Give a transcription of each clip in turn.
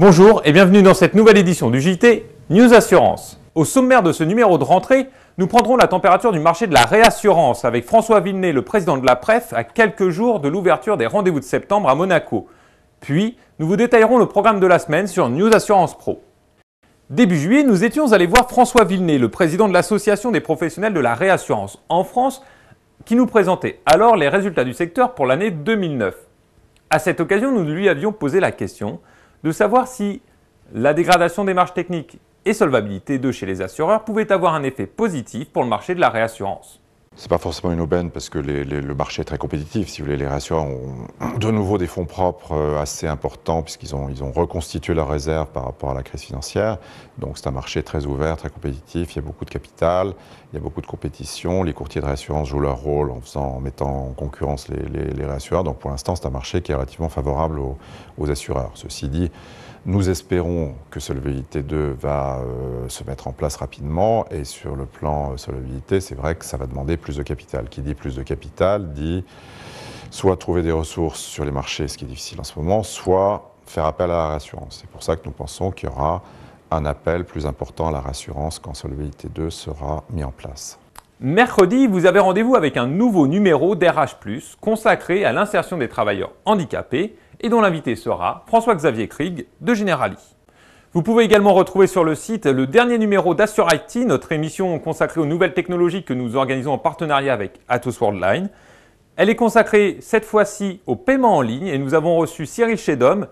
Bonjour et bienvenue dans cette nouvelle édition du JT News Assurance. Au sommaire de ce numéro de rentrée, nous prendrons la température du marché de la réassurance avec François Villeneuve, le président de la PREF, à quelques jours de l'ouverture des rendez-vous de septembre à Monaco. Puis, nous vous détaillerons le programme de la semaine sur News Assurance Pro. Début juillet, nous étions allés voir François Villeneuve, le président de l'Association des professionnels de la réassurance en France, qui nous présentait alors les résultats du secteur pour l'année 2009. À cette occasion, nous lui avions posé la question de savoir si la dégradation des marges techniques et solvabilité de chez les assureurs pouvait avoir un effet positif pour le marché de la réassurance. C'est pas forcément une aubaine parce que le marché est très compétitif. Si vous voulez, les réassureurs ont de nouveau des fonds propres euh, assez importants puisqu'ils ont, ils ont reconstitué leurs réserves par rapport à la crise financière. Donc c'est un marché très ouvert, très compétitif. Il y a beaucoup de capital, il y a beaucoup de compétition. Les courtiers de réassurance jouent leur rôle en, mettant en concurrence les, les, réassureurs. Donc pour l'instant, c'est un marché qui est relativement favorable aux, assureurs. Ceci dit, nous espérons que Solvabilité 2 va euh, se mettre en place rapidement. Et sur le plan euh, Solvabilité, c'est vrai que ça va demander plus de capital. Qui dit plus de capital dit soit trouver des ressources sur les marchés, ce qui est difficile en ce moment, soit faire appel à la rassurance. C'est pour ça que nous pensons qu'il y aura un appel plus important à la rassurance quand Solvabilité 2 sera mis en place. Mercredi, vous avez rendez-vous avec un nouveau numéro d'RH+, consacré à l'insertion des travailleurs handicapés et dont l'invité sera François-Xavier Krieg de Generali. Vous pouvez également retrouver sur le site le dernier numéro d'Assure IT, notre émission consacrée aux nouvelles technologies que nous organisons en partenariat avec Atos Worldline. Elle est consacrée cette fois-ci au paiement en ligne et nous avons reçu Cyril Chedom,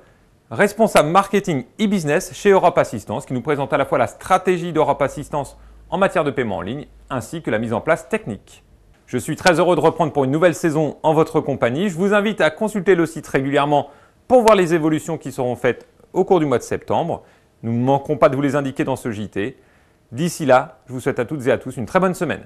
responsable marketing e-business chez Europe Assistance, qui nous présente à la fois la stratégie d'Europe Assistance en matière de paiement en ligne ainsi que la mise en place technique. Je suis très heureux de reprendre pour une nouvelle saison en votre compagnie. Je vous invite à consulter le site régulièrement pour voir les évolutions qui seront faites au cours du mois de septembre. Nous ne manquerons pas de vous les indiquer dans ce JT. D'ici là, je vous souhaite à toutes et à tous une très bonne semaine.